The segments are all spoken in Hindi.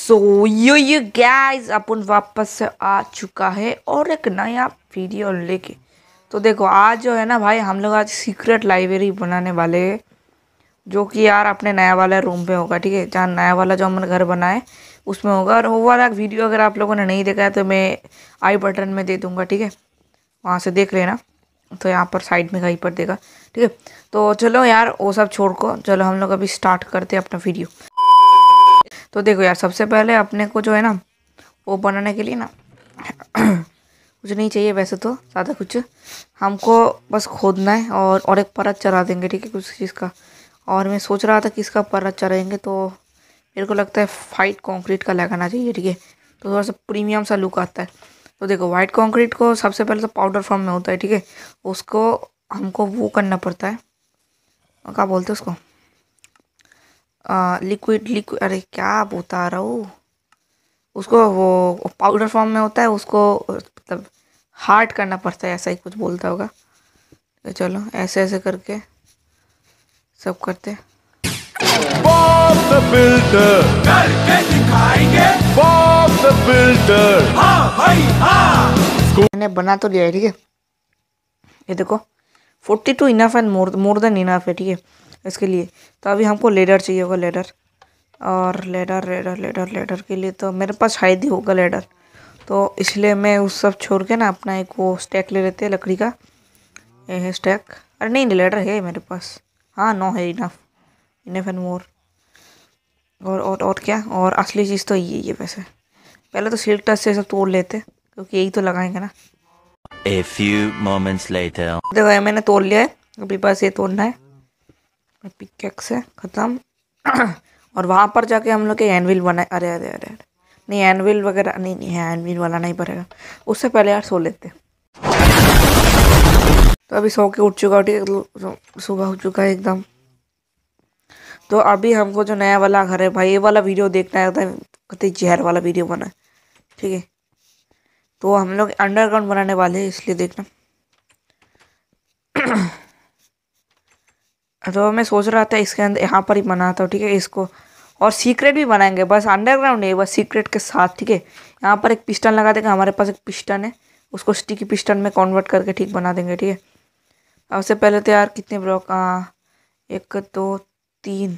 सो यू यू गैस अपन वापस से आ चुका है और एक नया वीडियो लेके तो देखो आज जो है ना भाई हम लोग आज सीक्रेट लाइब्रेरी बनाने वाले हैं जो कि यार अपने नया वाला रूम पे होगा ठीक है जहाँ नया वाला जो हमने घर बनाए उसमें होगा और वो वाला वीडियो अगर आप लोगों ने नहीं देखा है तो मैं आई बटन में दे दूँगा ठीक है वहाँ से देख लेना तो यहाँ पर साइड में कहीं पर देगा ठीक है तो चलो यार वो सब छोड़ को चलो हम लोग अभी स्टार्ट करते हैं अपना वीडियो तो देखो यार सबसे पहले अपने को जो है ना वो बनाने के लिए ना कुछ नहीं चाहिए वैसे तो ज़्यादा कुछ हमको बस खोदना है और और एक परत चढ़ा देंगे ठीक है कुछ चीज़ का और मैं सोच रहा था किसका परत चलाएंगे तो मेरे को लगता है फाइट कंक्रीट का लगाना चाहिए ठीक है तो थोड़ा सा प्रीमियम सा लुक आता है तो देखो वाइट कंक्रीट को सबसे पहले तो पाउडर फॉर्म में होता है ठीक है उसको हमको वो करना पड़ता है क्या बोलते हैं उसको लिक्विड लिक्विड अरे क्या बोता रहा हूँ उसको वो पाउडर फॉर्म में होता है उसको मतलब हार्ड करना पड़ता है ऐसा ही कुछ बोलता होगा तो चलो ऐसे ऐसे करके सब करते हाँ, हाँ। मैंने बना तो लिया है ठीक है ये देखो too enough and more more than enough है ठीक है इसके लिए तो अभी हमको लेडर चाहिए होगा लेडर और लेडर लेडर लेडर लेडर के लिए तो मेरे पास शायद ही होगा लेडर तो इसलिए मैं उस सब छोड़ के ना अपना एक वो स्टैक ले लेते हैं लकड़ी का ये है स्टैक अरे नहीं लेडर है मेरे पास हाँ नो है इनफ इनफ एंड मोर और और और क्या और असली चीज़ तो यही है वैसे पहले तो सिल्क टच से सब तोड़ लेते क्योंकि यही तो लगाएंगे ना ए फ्यू मोमेंट्स later. देखो मैंने तोड़ लिया है अभी बस ये तोड़ना है पिकेक्स है ख़त्म और वहाँ पर जाके हम लोग के एनविल बनाए अरे अरे अरे अरे नहीं एनविल वगैरह नहीं नहीं है एनविल वाला नहीं पड़ेगा उससे पहले यार सो लेते तो अभी सो के उठ चुका उठी तो सुबह हो चुका है एकदम तो अभी हमको जो नया वाला घर है भाई ये वाला वीडियो देखना है कहते जहर वाला वीडियो बना ठीक है तो हम लोग अंडरग्राउंड बनाने वाले हैं इसलिए देखना तो मैं सोच रहा था इसके अंदर यहाँ पर ही बनाता हूँ ठीक है इसको और सीक्रेट भी बनाएंगे बस अंडरग्राउंड है बस सीक्रेट के साथ ठीक है यहाँ पर एक पिस्टन लगा देंगे हमारे पास एक पिस्टन है उसको स्टिकी पिस्टन में कन्वर्ट करके ठीक बना देंगे ठीक है सबसे पहले तो यार कितने ब्लॉक एक दो तीन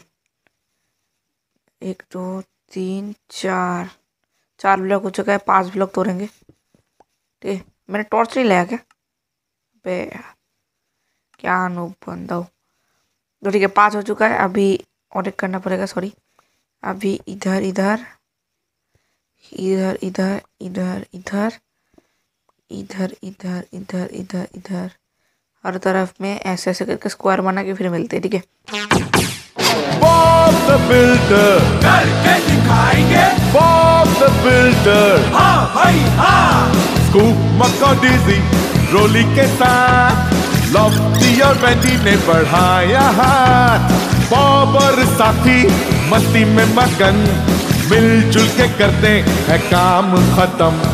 एक दो तीन चार चार ब्लॉक हो चुका है पांच ब्लॉक तोड़ेंगे ठीक है मैंने टॉर्च नहीं लाया क्या बे क्या नो बंदा हो दो ठीक है पाँच हो चुका है अभी और एक करना पड़ेगा सॉरी अभी इधर इधर इधर इधर इधर इधर इधर इधर इधर इधर इधर हर तरफ में ऐसे ऐसे करके स्क्वायर बना के फिर मिलते हैं ठीक है बॉब द बिल्डर करके दिखाएंगे बॉब द बिल्डर हाँ भाई हाँ स्कूप मक्का डीजी रोली के साथ लव दिया मैनी ने बढ़ाया हाथ बॉबर साथी मस्ती में मगन मिलजुल के करते हैं काम खत्म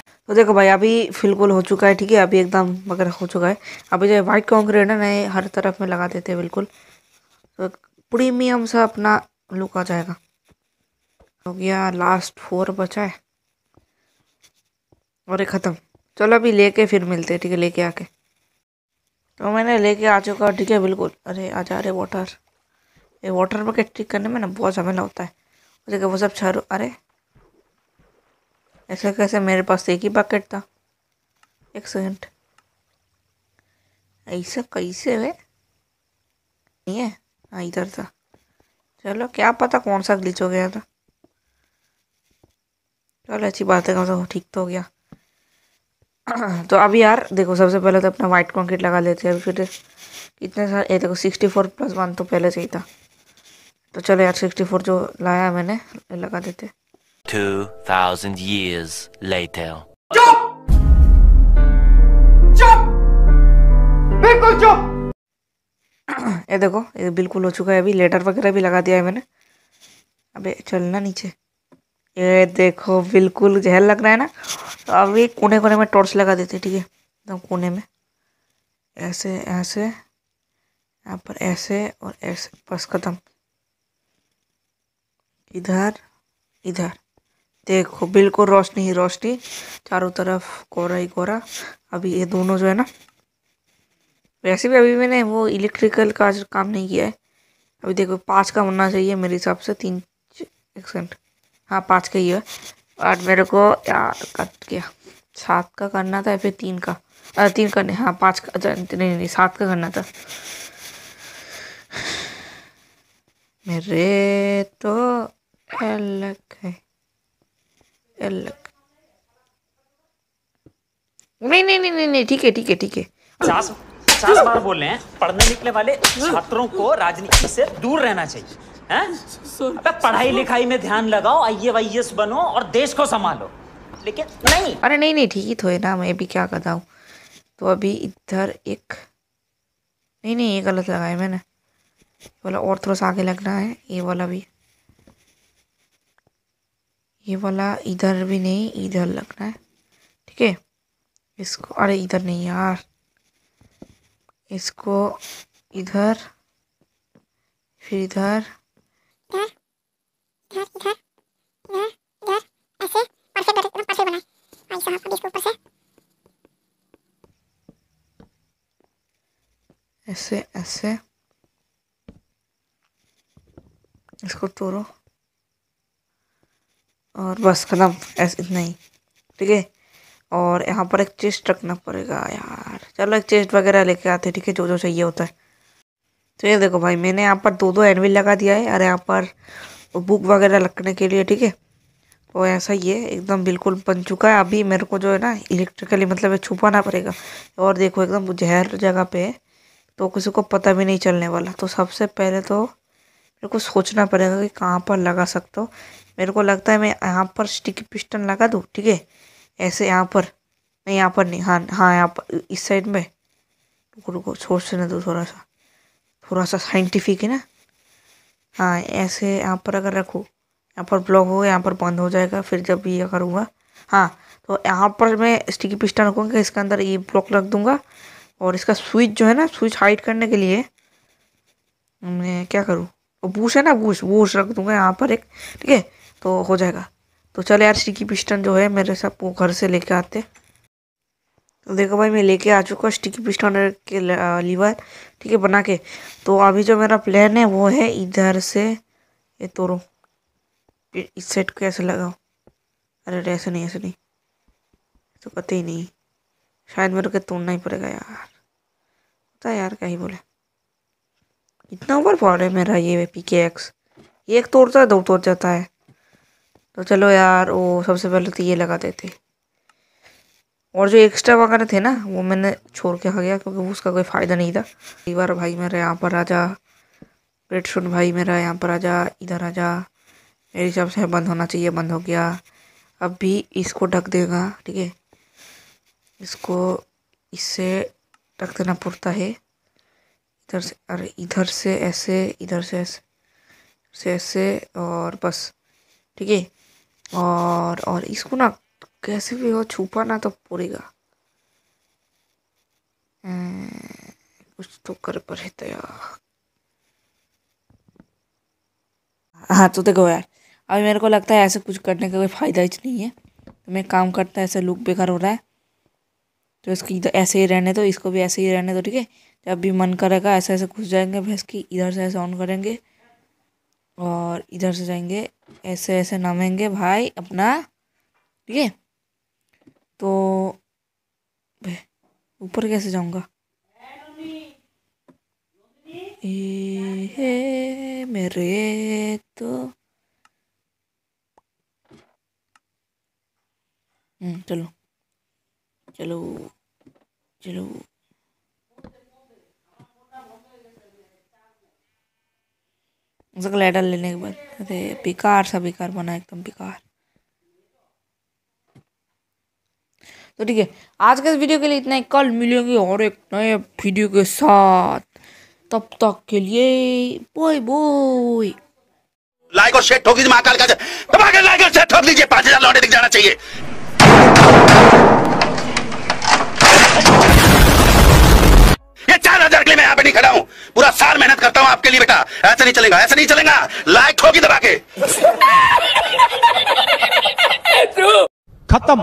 तो देखो भाई अभी फिलकुल हो चुका है ठीक है अभी एकदम वगैरह हो चुका है अभी जो व्हाइट कॉन्क्रीट है ना हर तरफ में लगा देते हैं बिल्कुल तो प्रीमियम सा अपना लुक आ जाएगा हो गया लास्ट फोर बचा है और ये ख़त्म चलो अभी लेके फिर मिलते हैं ठीक है लेके आके तो मैंने लेके आ चुका ठीक है बिल्कुल अरे आ जा रहे वाटर ये वाटर बकेट ठीक करने में ना बहुत झमेला होता है उसके वो सब छो अरे ऐसे कैसे मेरे पास एक ही बकेट था एक सेकेंड ऐसा कैसे वे नहीं है हाँ, इधर था चलो क्या पता कौन सा ग्लिच हो गया था चलो अच्छी बात है कम ठीक तो हो गया तो अभी यार देखो सबसे पहले तो अपना वाइट कॉन्क्रीट लगा लेते हैं फिर कितने सारे ये देखो सिक्सटी फोर प्लस वन तो पहले से ही था तो चलो यार सिक्सटी फोर जो लाया मैंने लगा देते years later. चुप! चुप! बिल्कुल चुप! ये देखो ये बिल्कुल हो चुका है अभी लेटर वगैरह भी लगा दिया है मैंने अबे चलना नीचे ये देखो बिल्कुल जहर लग रहा है ना अभी कोने कोने में टॉर्च लगा देते ठीक है एकदम कोने में ऐसे ऐसे यहाँ पर ऐसे और ऐसे बस ख़त्म इधर इधर देखो बिल्कुल रोशनी ही रोशनी चारों तरफ कोहरा ही कोहरा अभी ये दोनों जो है ना वैसे भी अभी मैंने वो इलेक्ट्रिकल का काम नहीं किया है अभी देखो पाँच का होना चाहिए मेरे हिसाब से तीन एक सेकेंड हाँ पाँच का ही है और मेरे को यार कट गया सात का करना था या फिर तीन का आ, तीन का नहीं हाँ पाँच का अच्छा नहीं नहीं, नहीं सात का करना था मेरे तो अलग है अलग नहीं नहीं नहीं नहीं ठीक है ठीक है ठीक है पचास पचास बार बोले हैं पढ़ने लिखने वाले हाँ। छात्रों को राजनीति से दूर रहना चाहिए अबे पढ़ाई लिखाई में ध्यान लगाओ आई ए बनो और देश को संभालो लेकिन नहीं अरे नहीं नहीं ठीक ही तो है ना मैं भी क्या करता हूँ तो अभी इधर एक नहीं नहीं ये गलत लगाया मैंने वाला और थोड़ा सा आगे लगना है ये वाला भी ये वाला इधर भी नहीं इधर लगना है ठीक है इसको अरे इधर नहीं यार इसको इधर फिर इधर ऐसे ऐसे इसको तोड़ो और बस खत्म ऐसे इतना ही ठीक है और यहाँ पर एक चेस्ट रखना पड़ेगा यार चलो एक चेस्ट वगैरह लेके आते ठीक है जो जो चाहिए होता है तो ये देखो भाई मैंने यहाँ पर दो दो एनविल लगा दिया है और यहाँ पर बुक वगैरह रखने के लिए ठीक है तो ऐसा ही है एकदम बिल्कुल बन चुका है अभी मेरे को जो है ना इलेक्ट्रिकली मतलब छुपाना पड़ेगा और देखो एकदम जहर जगह पे है तो किसी को पता भी नहीं चलने वाला तो सबसे पहले तो मेरे को सोचना पड़ेगा कि कहाँ पर लगा सकता हो मेरे को लगता है मैं यहाँ पर स्टिक पिस्टन लगा दूँ ठीक है ऐसे यहाँ पर नहीं यहाँ पर नहीं हाँ हाँ यहाँ पर इस साइड में रुको रुको सोचने दो थोड़ा सा थोड़ा सा साइंटिफिक है ना हाँ ऐसे यहाँ पर अगर रखो यहाँ पर ब्लॉक होगा यहाँ पर बंद हो जाएगा फिर जब ये अगर हुआ हाँ तो यहाँ पर मैं स्टिकी पिस्टन रखूँगा इसके अंदर ये ब्लॉक रख दूँगा और इसका स्विच जो है ना स्विच हाइट करने के लिए मैं क्या करूँ तो बूश है ना बूश बूश रख दूँगा यहाँ पर एक ठीक है तो हो जाएगा तो चलो यार स्टिकी पिस्टन जो है मेरे सब वो घर से लेके आते तो देखो भाई मैं लेके आ चुका हूँ स्टिकी पिस्टन के लीवर ठीक है बना के तो अभी जो मेरा प्लान है वो है इधर से ये तोड़ो इस सेट को ऐसे लगाओ अरे ऐसे नहीं ऐसे नहीं तो पता ही नहीं शायद मेरे को तोड़ना ही पड़ेगा यार पता यार क्या ही बोले इतना ऊपर पड़ है मेरा ये पी के एक्स एक तोड़ता है दो तोड़ जाता है तो चलो यार वो सबसे पहले तो ये लगा देते और जो एक्स्ट्रा वगैरह थे ना वो मैंने छोड़ के आ गया क्योंकि उसका कोई फ़ायदा नहीं था कई बार भाई मेरा यहाँ पर आ जा पेट शूट भाई मेरा यहाँ पर आ जा इधर आ जा मेरे हिसाब से बंद होना चाहिए बंद हो गया अब भी इसको ढक देगा ठीक है इसको इससे ढक देना पड़ता है इधर से अरे इधर से ऐसे इधर से ऐसे से ऐसे और बस ठीक है और और इसको ना कैसे भी हो छुपाना तो पड़ेगा हम्म, कुछ तो कर पर तैयार तो हाँ तो देखो यार अभी मेरे को लगता है ऐसे कुछ करने का कोई फ़ायदा ही नहीं है तो मैं काम करता है ऐसे लुक बेकार हो रहा है तो इसकी तो ऐसे ही रहने दो तो, इसको भी ऐसे ही रहने दो तो, ठीक है जब भी मन करेगा ऐसे ऐसे घुस जाएंगे भैंस की इधर से ऐसे ऑन करेंगे और इधर से जाएंगे ऐसे ऐसे नामेंगे भाई अपना ठीक है तो ऊपर कैसे जाऊंगा मेरे तो हम्म, चलो चलो चलो उसका लेटर लेने के बाद अरे बेकार सा बेकार बना एकदम बेकार तो ठीक है आज के इस वीडियो के लिए इतना ही कल मिलेंगे और एक नए वीडियो के साथ तब तक के लिए बोय बोय लाइक और शेयर ठोक दीजिए महाकाल का दबा के लाइक और शेयर ठोक दीजिए पांच हजार लौटे दिख जाना चाहिए ये चार हजार के लिए मैं यहाँ पे नहीं खड़ा हूँ पूरा साल मेहनत करता हूँ आपके लिए बेटा ऐसा नहीं चलेगा ऐसा नहीं चलेगा लाइक ठोकी दबा के खत्म